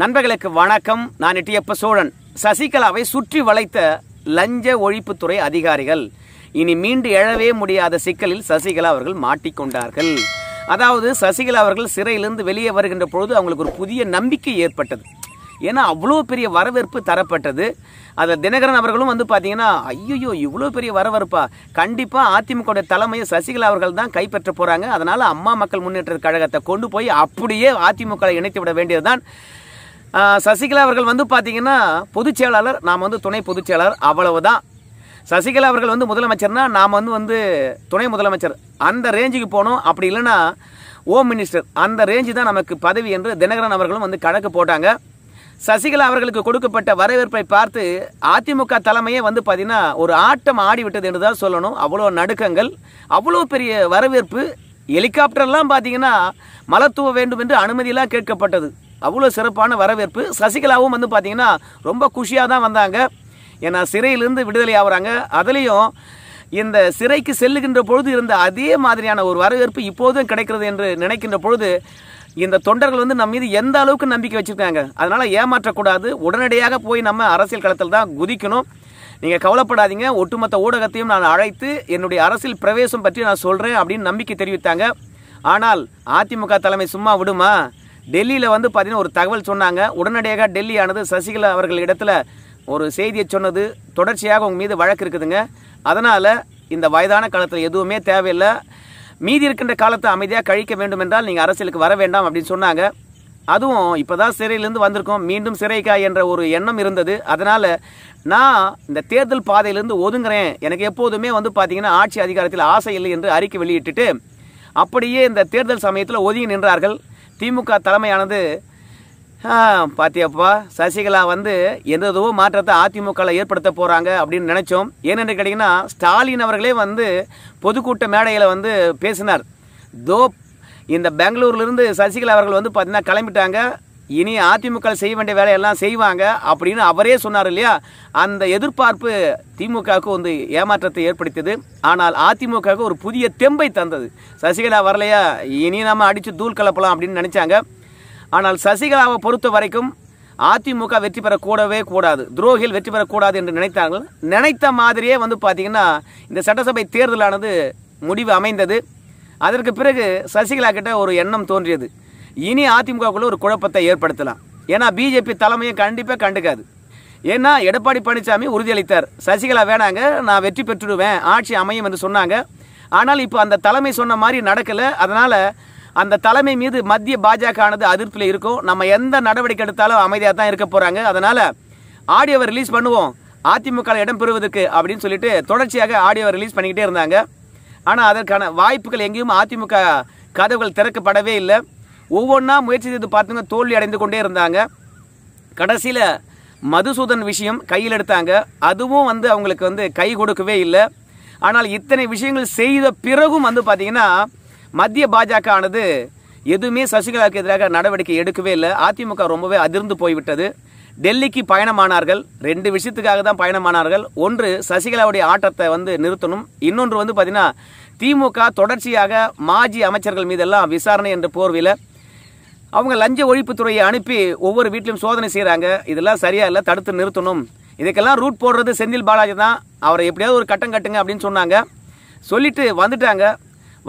நண்பர்களுக்கு வணக்கம் நான் இட்டியப்ப சோழன் சசிகலாவை சுற்றி வளைத்த லஞ்ச ஒழிப்புத்துறை அதிகாரிகள் இனி மீண்டு எழவே முடியாத சிக்கலில் சசிகலா அவர்கள் மாட்டிக்கொண்டார்கள் அதாவது சசிகலா அவர்கள் சிறையிலிருந்து வெளியே வருகின்ற பொழுது அவங்களுக்கு ஒரு புதிய நம்பிக்கை ஏற்பட்டது ஏன்னா அவ்வளோ பெரிய வரவேற்பு தரப்பட்டது அதை தினகரன் அவர்களும் வந்து பார்த்தீங்கன்னா ஐயோ இவ்வளோ பெரிய வரவேற்பா கண்டிப்பாக அதிமுக தலைமையை சசிகலா அவர்கள் தான் கைப்பற்ற போகிறாங்க அதனால் அம்மா மக்கள் முன்னேற்ற கழகத்தை கொண்டு போய் அப்படியே அதிமுக இணைத்து விட வேண்டியதுதான் சசிகலா அவர்கள் வந்து பார்த்தீங்கன்னா பொதுச்செயலாளர் நாம் வந்து துணை பொதுச்செயலாளர் அவ்வளவு தான் சசிகலா அவர்கள் வந்து முதலமைச்சர்னா நாம் வந்து வந்து துணை முதலமைச்சர் அந்த ரேஞ்சுக்கு போனோம் அப்படி இல்லைன்னா ஓம் மினிஸ்டர் அந்த ரேஞ்சு தான் நமக்கு பதவி என்று தினகரன் அவர்களும் வந்து கணக்கு போட்டாங்க சசிகலா அவர்களுக்கு கொடுக்கப்பட்ட வரவேற்பை பார்த்து அதிமுக தலைமையே வந்து பார்த்தீங்கன்னா ஒரு ஆட்டம் ஆடிவிட்டது என்று தான் சொல்லணும் அவ்வளோ நடுக்கங்கள் அவ்வளோ பெரிய வரவேற்பு ஹெலிகாப்டர்லாம் பார்த்தீங்கன்னா மலத்துவ வேண்டும் என்று அனுமதியெல்லாம் கேட்கப்பட்டது அவ்வளோ சிறப்பான வரவேற்பு சசிகலாவும் வந்து பார்த்தீங்கன்னா ரொம்ப குஷியாக தான் வந்தாங்க ஏன்னா சிறையிலிருந்து விடுதலை ஆகுறாங்க அதுலேயும் இந்த சிறைக்கு செல்லுகின்ற பொழுது இருந்த அதே மாதிரியான ஒரு வரவேற்பு இப்போதும் கிடைக்கிறது என்று நினைக்கின்ற பொழுது இந்த தொண்டர்கள் வந்து நம்ம மீது எந்த அளவுக்கு நம்பிக்கை வச்சுருக்காங்க அதனால் ஏமாற்றக்கூடாது உடனடியாக போய் நம்ம அரசியல் களத்தில் தான் குதிக்கணும் நீங்கள் கவலைப்படாதீங்க ஒட்டுமொத்த ஊடகத்தையும் நான் அழைத்து என்னுடைய அரசியல் பிரவேசம் பற்றி நான் சொல்கிறேன் அப்படின்னு நம்பிக்கை தெரிவித்தாங்க ஆனால் அதிமுக தலைமை சும்மா விடுமா டெல்லியில் வந்து பார்த்திங்கன்னா ஒரு தகவல் சொன்னாங்க உடனடியாக டெல்லியானது சசிகலா அவர்கள் இடத்துல ஒரு செய்தியை சொன்னது தொடர்ச்சியாக உங்கள் மீது வழக்கு இருக்குதுங்க அதனால் இந்த வயதான காலத்தில் எதுவுமே தேவையில்லை மீதி இருக்கின்ற காலத்தை அமைதியாக கழிக்க வேண்டும் என்றால் நீங்கள் அரசியலுக்கு வர வேண்டாம் அப்படின்னு சொன்னாங்க அதுவும் இப்போ தான் சிறையிலேருந்து வந்திருக்கோம் மீண்டும் சிறைக்கா என்ற ஒரு எண்ணம் இருந்தது அதனால் நான் இந்த தேர்தல் பாதையிலேருந்து ஒதுங்குறேன் எனக்கு எப்போதுமே வந்து பார்த்திங்கன்னா ஆட்சி அதிகாரத்தில் ஆசை இல்லை என்று அறிக்கை வெளியிட்டுட்டு அப்படியே இந்த தேர்தல் சமயத்தில் ஒதுங்கி நின்றார்கள் திமுக தலைமையானது பாத்தியாப்பா சசிகலா வந்து எந்ததோ மாற்றத்தை அதிமுகவில் ஏற்படுத்த போகிறாங்க அப்படின்னு நினச்சோம் ஏனென்று கேட்டிங்கன்னா ஸ்டாலின் அவர்களே வந்து பொதுக்கூட்ட மேடையில் வந்து பேசினார் தோ இந்த பெங்களூர்லேருந்து சசிகலா அவர்கள் வந்து பார்த்திங்கன்னா கிளம்பிட்டாங்க இனி அதிமுக செய்ய வேண்டிய வேலையெல்லாம் செய்வாங்க அப்படின்னு அவரே சொன்னார் இல்லையா அந்த எதிர்பார்ப்பு திமுகவுக்கு வந்து ஏமாற்றத்தை ஏற்படுத்தியது ஆனால் அதிமுகவுக்கு ஒரு புதிய தெம்பை தந்தது சசிகலா வரலையா இனி நம்ம அடித்து தூள் கலப்பலாம் அப்படின்னு நினச்சாங்க ஆனால் சசிகலாவை பொறுத்த வரைக்கும் அதிமுக வெற்றி பெறக்கூடவே கூடாது துரோகிகள் வெற்றி பெறக்கூடாது என்று நினைத்தார்கள் நினைத்த மாதிரியே வந்து பார்த்திங்கன்னா இந்த சட்டசபை தேர்தலானது முடிவு அமைந்தது அதற்கு பிறகு சசிகலா கிட்ட ஒரு எண்ணம் தோன்றியது இனி அதிமுகவுக்குள்ள ஒரு குழப்பத்தை ஏற்படுத்தலாம் ஏன்னா பிஜேபி தலைமையை கண்டிப்பாக கண்டுக்காது ஏன்னா எடப்பாடி பழனிசாமி உறுதியளித்தார் சசிகலா வேணாங்க நான் வெற்றி பெற்றுடுவேன் ஆட்சி அமையும் என்று சொன்னாங்க ஆனால் இப்போ அந்த தலைமை சொன்ன மாதிரி நடக்கலை அதனால் அந்த தலைமை மீது மத்திய பாஜக ஆனது அதிருப்தியில் இருக்கும் நம்ம எந்த நடவடிக்கை எடுத்தாலும் அமைதியாக தான் இருக்க போகிறாங்க அதனால் ஆடியோவை ரிலீஸ் பண்ணுவோம் அதிமுக இடம் பெறுவதற்கு அப்படின்னு சொல்லிட்டு தொடர்ச்சியாக ஆடியோவை ரிலீஸ் பண்ணிக்கிட்டே இருந்தாங்க ஆனால் அதற்கான வாய்ப்புகள் எங்கேயும் அதிமுக கதவுகள் திறக்கப்படவே இல்லை ஒவ்வொன்றா முயற்சி செய்து பார்த்துங்க தோல்வி அடைந்து கொண்டே இருந்தாங்க கடைசியில் மதுசூதன் விஷயம் கையில் எடுத்தாங்க அதுவும் வந்து அவங்களுக்கு வந்து கை கொடுக்கவே இல்லை ஆனால் இத்தனை விஷயங்கள் செய்த பிறகும் வந்து பார்த்தீங்கன்னா மத்திய பாஜக ஆனது எதுவுமே சசிகலாவுக்கு எதிராக நடவடிக்கை எடுக்கவே இல்லை அதிமுக ரொம்பவே அதிர்ந்து போய்விட்டது டெல்லிக்கு பயணமானார்கள் ரெண்டு விஷயத்துக்காக தான் பயணமானார்கள் ஒன்று சசிகலாவுடைய ஆட்டத்தை வந்து நிறுத்தணும் இன்னொன்று வந்து பார்த்தீங்கன்னா திமுக தொடர்ச்சியாக மாஜி அமைச்சர்கள் மீதெல்லாம் விசாரணை என்ற போர்வில் அவங்க லஞ்ச ஒழிப்புத்துறையை அனுப்பி ஒவ்வொரு வீட்லையும் சோதனை செய்கிறாங்க இதெல்லாம் சரியா இல்லை தடுத்து நிறுத்தணும் இதுக்கெல்லாம் ரூட் போடுறது செந்தில் பாலாஜி தான் அவரை எப்படியாவது ஒரு கட்டம் கட்டுங்க அப்படின்னு சொன்னாங்க சொல்லிட்டு வந்துட்டாங்க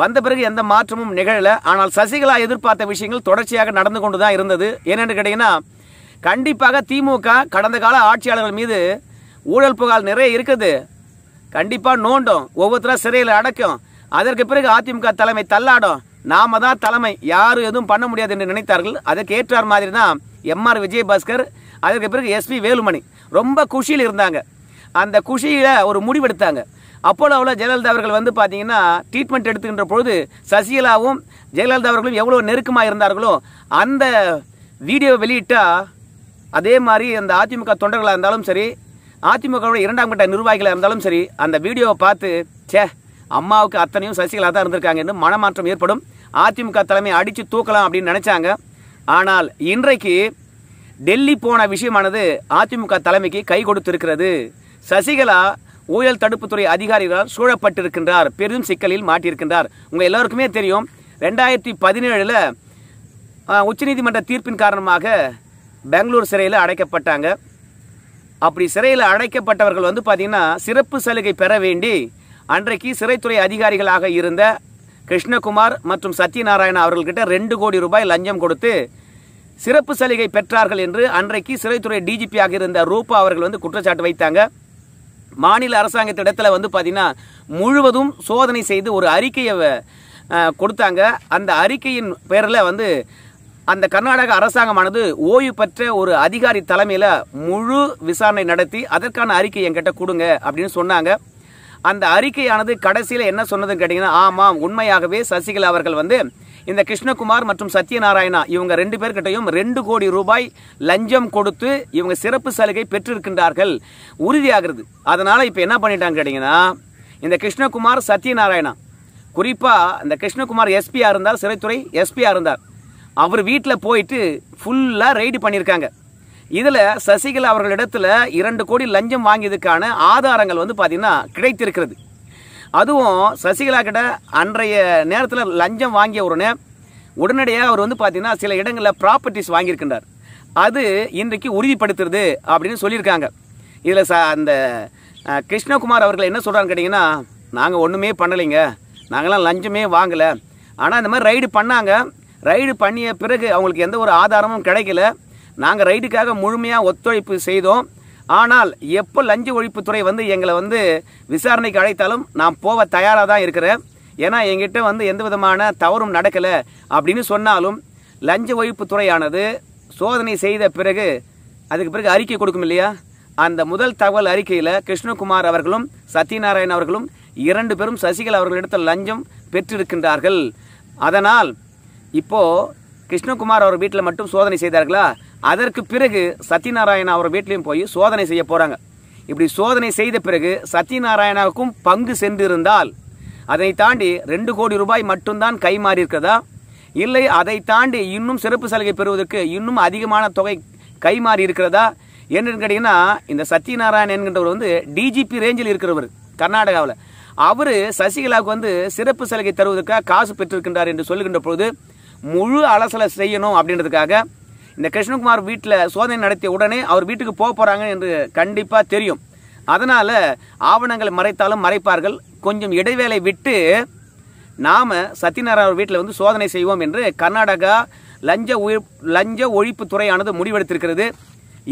வந்த பிறகு எந்த மாற்றமும் நிகழலை ஆனால் சசிகலா எதிர்பார்த்த விஷயங்கள் தொடர்ச்சியாக நடந்து கொண்டு தான் இருந்தது ஏனென்று கேட்டிங்கன்னா கண்டிப்பாக திமுக கடந்த கால ஆட்சியாளர்கள் மீது ஊழல் புகால் நிறைய இருக்குது கண்டிப்பாக நோண்டும் ஒவ்வொருத்தராக சிறையில் அடைக்கும் அதற்கு பிறகு அதிமுக தலைமை தள்ளாடும் நாம தான் தலைமை யாரும் எதுவும் பண்ண முடியாது என்று நினைத்தார்கள் அதற்கு ஏற்றார் மாதிரி தான் எம்ஆர் விஜயபாஸ்கர் அதற்கு பிறகு எஸ்பி வேலுமணி ரொம்ப குஷியில் இருந்தாங்க அந்த குஷியில் ஒரு முடிவெடுத்தாங்க அவ்வளோ ஜெயலலிதா அவர்கள் வந்து பார்த்தீங்கன்னா ட்ரீட்மெண்ட் எடுத்துக்கின்ற பொழுது சசிகலாவும் ஜெயலலிதா அவர்களும் எவ்வளோ நெருக்கமாக இருந்தார்களோ அந்த வீடியோவை வெளியிட்டால் அதே மாதிரி அந்த அதிமுக தொண்டர்களாக இருந்தாலும் சரி அதிமுகவோட இரண்டாம் கட்ட நிர்வாகிகளாக இருந்தாலும் சரி அந்த வீடியோவை பார்த்து சே அம்மாவுக்கு அத்தனையும் சசிகலா தான் இருந்திருக்காங்கன்னு மனமாற்றம் ஏற்படும் அதிமுக தலைமை அடித்து தூக்கலாம் அப்படின்னு நினச்சாங்க ஆனால் இன்றைக்கு டெல்லி போன விஷயமானது அதிமுக தலைமைக்கு கை கொடுத்திருக்கிறது சசிகலா ஊழல் தடுப்புத்துறை அதிகாரிகளால் சூழப்பட்டிருக்கின்றார் பெரும் சிக்கலில் மாட்டியிருக்கின்றார் உங்கள் எல்லோருக்குமே தெரியும் ரெண்டாயிரத்தி பதினேழில் உச்சநீதிமன்ற தீர்ப்பின் காரணமாக பெங்களூர் சிறையில் அடைக்கப்பட்டாங்க அப்படி சிறையில் அடைக்கப்பட்டவர்கள் வந்து பார்த்திங்கன்னா சிறப்பு சலுகை பெற வேண்டி அன்றைக்கு சிறைத்துறை அதிகாரிகளாக இருந்த கிருஷ்ணகுமார் மற்றும் சத்யநாராயணா அவர்கள்கிட்ட ரெண்டு கோடி ரூபாய் லஞ்சம் கொடுத்து சிறப்பு சலுகை பெற்றார்கள் என்று அன்றைக்கு சிறைத்துறை டிஜிபியாக இருந்த ரூபா அவர்கள் வந்து குற்றச்சாட்டு வைத்தாங்க மாநில அரசாங்கத்திடத்தில் வந்து பார்த்தீங்கன்னா முழுவதும் சோதனை செய்து ஒரு அறிக்கையை கொடுத்தாங்க அந்த அறிக்கையின் பேரில் வந்து அந்த கர்நாடக அரசாங்கமானது ஓய்வு பெற்ற ஒரு அதிகாரி தலைமையில் முழு விசாரணை நடத்தி அதற்கான அறிக்கை என்கிட்ட கொடுங்க அப்படின்னு சொன்னாங்க அந்த அறிக்கையானது கடைசியில் என்ன சொன்னதுன்னு கேட்டிங்கன்னா ஆமாம் உண்மையாகவே சசிகலா அவர்கள் வந்து இந்த கிருஷ்ணகுமார் மற்றும் சத்யநாராயணா இவங்க ரெண்டு பேர்கிட்டையும் ரெண்டு கோடி ரூபாய் லஞ்சம் கொடுத்து இவங்க சிறப்பு சலுகை பெற்றிருக்கின்றார்கள் உறுதியாகிறது அதனால் இப்போ என்ன பண்ணிட்டாங்க கேட்டிங்கன்னா இந்த கிருஷ்ணகுமார் சத்யநாராயணா குறிப்பாக இந்த கிருஷ்ணகுமார் எஸ்பியாக இருந்தார் சிறைத்துறை எஸ்பியாக இருந்தார் அவர் வீட்டில் போயிட்டு ஃபுல்லாக ரெய்டு பண்ணியிருக்காங்க இதில் சசிகலா அவர்களிடத்தில் இரண்டு கோடி லஞ்சம் வாங்கியதுக்கான ஆதாரங்கள் வந்து பார்த்திங்கன்னா கிடைத்திருக்கிறது அதுவும் சசிகலா கிட்ட அன்றைய நேரத்தில் லஞ்சம் வாங்கிய உடனே உடனடியாக அவர் வந்து பார்த்திங்கன்னா சில இடங்களில் ப்ராப்பர்ட்டிஸ் வாங்கியிருக்கின்றார் அது இன்றைக்கு உறுதிப்படுத்துறது அப்படின்னு சொல்லியிருக்காங்க இதில் ச அந்த கிருஷ்ணகுமார் அவர்கள் என்ன சொல்கிறான்னு கேட்டிங்கன்னா நாங்கள் ஒன்றுமே பண்ணலைங்க நாங்களாம் லஞ்சமே வாங்கலை ஆனால் இந்த மாதிரி ரைடு பண்ணாங்க ரைடு பண்ணிய பிறகு அவங்களுக்கு எந்த ஒரு ஆதாரமும் கிடைக்கல நாங்கள் ரைடுக்காக முழுமையாக ஒத்துழைப்பு செய்தோம் ஆனால் எப்போ லஞ்ச ஒழிப்புத்துறை வந்து எங்களை வந்து விசாரணைக்கு அழைத்தாலும் நான் போக தயாராக தான் இருக்கிறேன் ஏன்னா எங்கிட்ட வந்து எந்த விதமான தவறும் நடக்கலை அப்படின்னு சொன்னாலும் லஞ்ச ஒழிப்புத்துறையானது சோதனை செய்த பிறகு அதுக்கு பிறகு அறிக்கை கொடுக்கும் இல்லையா அந்த முதல் தகவல் அறிக்கையில் கிருஷ்ணகுமார் அவர்களும் சத்யநாராயண் அவர்களும் இரண்டு பேரும் சசிகலா அவர்களிடத்தில் லஞ்சம் பெற்றிருக்கின்றார்கள் அதனால் இப்போது கிருஷ்ணகுமார் அவர் வீட்டில் மட்டும் சோதனை செய்தார்களா அதற்கு பிறகு சத்யநாராயணா அவர் வீட்லேயும் போய் சோதனை செய்ய போகிறாங்க இப்படி சோதனை செய்த பிறகு சத்யநாராயணாவுக்கும் பங்கு சென்றிருந்தால் அதை தாண்டி ரெண்டு கோடி ரூபாய் மட்டும்தான் கை மாறி இருக்கிறதா இல்லை அதை தாண்டி இன்னும் சிறப்பு சலுகை பெறுவதற்கு இன்னும் அதிகமான தொகை கை மாறி இருக்கிறதா என்னன்னு கேட்டிங்கன்னா இந்த சத்யநாராயணன் என்கின்றவர் வந்து டிஜிபி ரேஞ்சில் இருக்கிறவர் கர்நாடகாவில் அவர் சசிகலாவுக்கு வந்து சிறப்பு சலுகை தருவதற்காக காசு பெற்றிருக்கின்றார் என்று சொல்லுகின்ற பொழுது முழு அலசலை செய்யணும் அப்படின்றதுக்காக இந்த கிருஷ்ணகுமார் வீட்டில் சோதனை நடத்திய உடனே அவர் வீட்டுக்கு போக போகிறாங்க என்று கண்டிப்பாக தெரியும் அதனால் ஆவணங்களை மறைத்தாலும் மறைப்பார்கள் கொஞ்சம் இடைவேளை விட்டு நாம் சத்யநாராயணர் வீட்டில் வந்து சோதனை செய்வோம் என்று கர்நாடகா லஞ்ச ஒழி லஞ்ச ஒழிப்புத்துறையானது முடிவெடுத்திருக்கிறது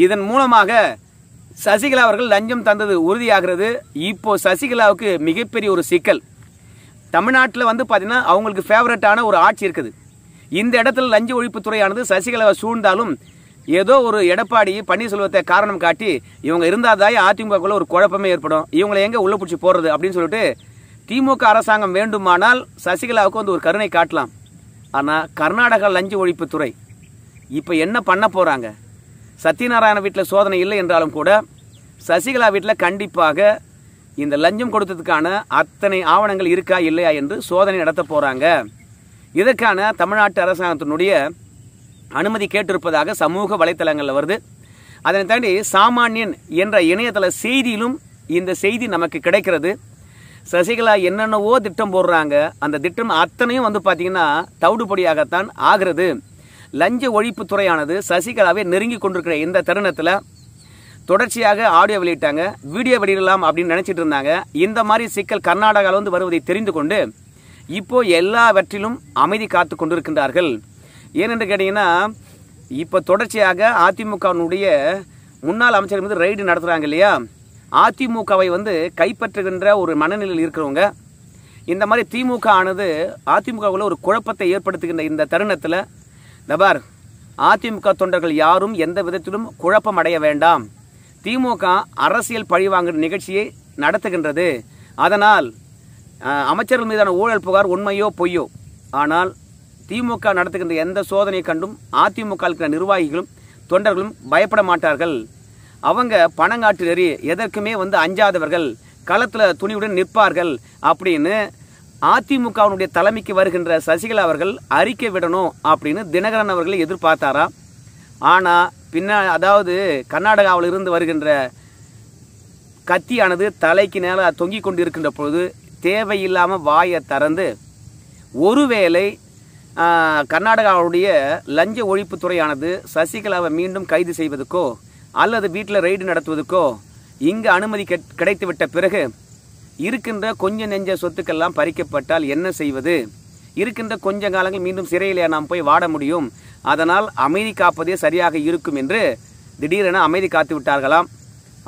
இதன் மூலமாக சசிகலா அவர்கள் லஞ்சம் தந்தது உறுதியாகிறது இப்போ சசிகலாவுக்கு மிகப்பெரிய ஒரு சிக்கல் தமிழ்நாட்டில் வந்து பார்த்தீங்கன்னா அவங்களுக்கு ஃபேவரட்டான ஒரு ஆட்சி இருக்குது இந்த இடத்துல லஞ்ச ஒழிப்புத்துறையானது சசிகலாவை சூழ்ந்தாலும் ஏதோ ஒரு எடப்பாடி பன்னீர்செல்வத்தை காரணம் காட்டி இவங்க இருந்தாதாய் அதிமுகக்குள்ள ஒரு குழப்பமே ஏற்படும் இவங்களை எங்கே உள்ள பிடிச்சி போடுறது அப்படின்னு சொல்லிட்டு திமுக அரசாங்கம் வேண்டுமானால் சசிகலாவுக்கு வந்து ஒரு கருணை காட்டலாம் ஆனால் கர்நாடக லஞ்ச ஒழிப்புத்துறை இப்போ என்ன பண்ண போகிறாங்க சத்யநாராயண வீட்டில் சோதனை இல்லை என்றாலும் கூட சசிகலா வீட்டில் கண்டிப்பாக இந்த லஞ்சம் கொடுத்ததுக்கான அத்தனை ஆவணங்கள் இருக்கா இல்லையா என்று சோதனை நடத்த போகிறாங்க இதற்கான தமிழ்நாட்டு அரசாங்கத்தினுடைய அனுமதி கேட்டிருப்பதாக சமூக வலைத்தளங்களில் வருது அதனை தாண்டி சாமானியன் என்ற இணையதள செய்தியிலும் இந்த செய்தி நமக்கு கிடைக்கிறது சசிகலா என்னென்னவோ திட்டம் போடுறாங்க அந்த திட்டம் அத்தனையும் வந்து பார்த்திங்கன்னா தவிடுபடியாகத்தான் ஆகிறது லஞ்ச ஒழிப்பு துறையானது நெருங்கி கொண்டிருக்கிற இந்த தருணத்தில் தொடர்ச்சியாக ஆடியோ வெளியிட்டாங்க வீடியோ வெளியிடலாம் அப்படின்னு நினச்சிட்டு இருந்தாங்க இந்த மாதிரி சிக்கல் கர்நாடகாவில் வந்து வருவதை தெரிந்து கொண்டு இப்போ எல்லாவற்றிலும் அமைதி காத்து கொண்டிருக்கின்றார்கள் ஏனென்று கேட்டீங்கன்னா இப்போ தொடர்ச்சியாக அதிமுகவினுடைய முன்னாள் அமைச்சர் வந்து ரைடு நடத்துகிறாங்க இல்லையா அதிமுகவை வந்து கைப்பற்றுகின்ற ஒரு மனநிலையில் இருக்கிறவங்க இந்த மாதிரி திமுக ஆனது அதிமுகவில் ஒரு குழப்பத்தை ஏற்படுத்துகின்ற இந்த தருணத்தில் நபார் அதிமுக தொண்டர்கள் யாரும் எந்த விதத்திலும் குழப்பம் அடைய வேண்டாம் திமுக அரசியல் பழிவாங்கிற நிகழ்ச்சியை நடத்துகின்றது அதனால் அமைச்சர்கள் மீதான ஊழல் புகார் உண்மையோ பொய்யோ ஆனால் திமுக நடத்துகின்ற எந்த சோதனையை கண்டும் அதிமுக நிர்வாகிகளும் தொண்டர்களும் பயப்பட மாட்டார்கள் அவங்க பணங்காட்டு நெறி எதற்குமே வந்து அஞ்சாதவர்கள் களத்தில் துணியுடன் நிற்பார்கள் அப்படின்னு அதிமுகவினுடைய தலைமைக்கு வருகின்ற சசிகலா அவர்கள் அறிக்கை விடணும் அப்படின்னு தினகரன் அவர்களை எதிர்பார்த்தாரா ஆனால் பின்னா அதாவது கர்நாடகாவில் இருந்து வருகின்ற கத்தியானது தலைக்கு நேராக தொங்கிக் கொண்டு இருக்கின்ற பொழுது தேவையில்லாமல் வாயை திறந்து ஒருவேளை கர்நாடகாவுடைய லஞ்ச ஒழிப்புத்துறையானது சசிகலாவை மீண்டும் கைது செய்வதற்கோ அல்லது வீட்டில் ரெய்டு நடத்துவதற்கோ இங்கு அனுமதி கிடைத்துவிட்ட பிறகு இருக்கின்ற கொஞ்ச நெஞ்ச சொத்துக்கள்லாம் பறிக்கப்பட்டால் என்ன செய்வது இருக்கின்ற கொஞ்ச காலங்கள் மீண்டும் சிறையில் நாம் போய் வாட முடியும் அதனால் அமைதி காப்பதே சரியாக இருக்கும் என்று திடீரென அமைதி காத்து விட்டார்களாம்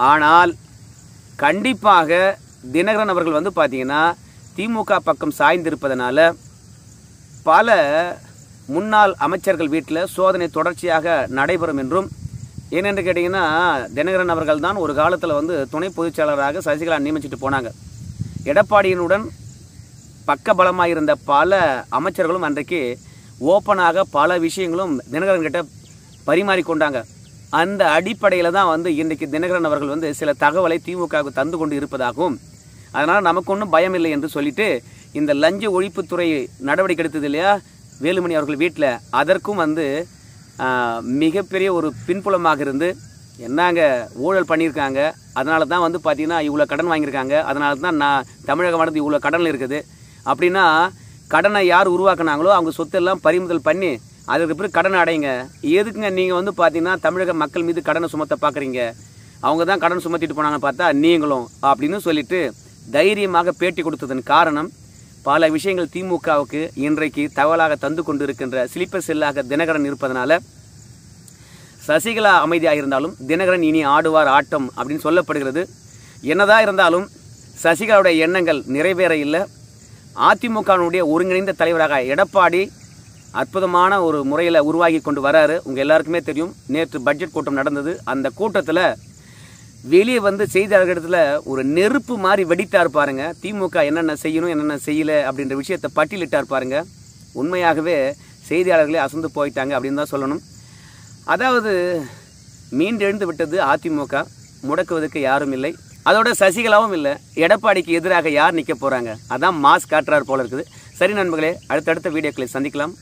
ஆனால் கண்டிப்பாக தினகரன் அவர்கள் வந்து பார்த்தீங்கன்னா திமுக பக்கம் சாய்ந்திருப்பதனால பல முன்னாள் அமைச்சர்கள் வீட்டில் சோதனை தொடர்ச்சியாக நடைபெறும் என்றும் ஏனென்று கேட்டிங்கன்னா தினகரன் அவர்கள் தான் ஒரு காலத்தில் வந்து துணை பொதுச்செயலராக சசிகலா நியமிச்சுட்டு போனாங்க எடப்பாடியினுடன் பக்கபலமாக இருந்த பல அமைச்சர்களும் அன்றைக்கு ஓப்பனாக பல விஷயங்களும் தினகரன் கிட்ட பரிமாறிக்கொண்டாங்க அந்த அடிப்படையில் தான் வந்து இன்றைக்கு தினகரன் அவர்கள் வந்து சில தகவலை திமுகவுக்கு தந்து கொண்டு இருப்பதாகவும் அதனால் நமக்கு ஒன்றும் பயம் இல்லை என்று சொல்லிட்டு இந்த லஞ்ச ஒழிப்புத்துறை நடவடிக்கை எடுத்தது இல்லையா வேலுமணி அவர்கள் வீட்டில் அதற்கும் வந்து மிகப்பெரிய ஒரு பின்புலமாக இருந்து என்னங்க ஊழல் பண்ணியிருக்காங்க அதனால தான் வந்து பார்த்திங்கன்னா இவ்வளோ கடன் வாங்கியிருக்காங்க அதனால தான் நான் தமிழகமானது இவ்வளோ கடனில் இருக்குது அப்படின்னா கடனை யார் உருவாக்குனாங்களோ அவங்க சொத்தெல்லாம் பறிமுதல் பண்ணி அதுக்கு பிறகு கடன் அடையுங்க எதுக்குங்க நீங்கள் வந்து பார்த்தீங்கன்னா தமிழக மக்கள் மீது கடனை சுமத்த பார்க்குறீங்க அவங்க தான் கடன் சுமத்திட்டு போனாங்கன்னு பார்த்தா நீங்களும் அப்படின்னு சொல்லிட்டு தைரியமாக பேட்டி கொடுத்ததன் காரணம் பல விஷயங்கள் திமுகவுக்கு இன்றைக்கு தகவலாக தந்து கொண்டிருக்கின்ற சிலிப்பர் செல்லாக தினகரன் இருப்பதனால சசிகலா அமைதியாக இருந்தாலும் தினகரன் இனி ஆடுவார் ஆட்டம் அப்படின்னு சொல்லப்படுகிறது என்னதான் இருந்தாலும் சசிகலாவுடைய எண்ணங்கள் நிறைவேற இல்லை அதிமுகவினுடைய ஒருங்கிணைந்த தலைவராக எடப்பாடி அற்புதமான ஒரு முறையில் உருவாகி கொண்டு வராரு உங்கள் எல்லாருக்குமே தெரியும் நேற்று பட்ஜெட் கூட்டம் நடந்தது அந்த கூட்டத்தில் வெளியே வந்து செய்தியாளர்களிடத்தில் ஒரு நெருப்பு மாதிரி வெடித்தார் பாருங்க திமுக என்னென்ன செய்யணும் என்னென்ன செய்யலை அப்படின்ற விஷயத்தை பட்டியலிட்டார் பாருங்க உண்மையாகவே செய்தியாளர்களே அசந்து போயிட்டாங்க அப்படின்னு தான் சொல்லணும் அதாவது மீண்டெழுந்து விட்டது அதிமுக முடக்குவதற்கு யாரும் இல்லை அதோட சசிகலாவும் இல்லை எடப்பாடிக்கு எதிராக யார் நிற்க போகிறாங்க அதான் மாஸ் காட்டுறார் போல இருக்குது சரி நண்பர்களே அடுத்தடுத்த வீடியோக்களை சந்திக்கலாம்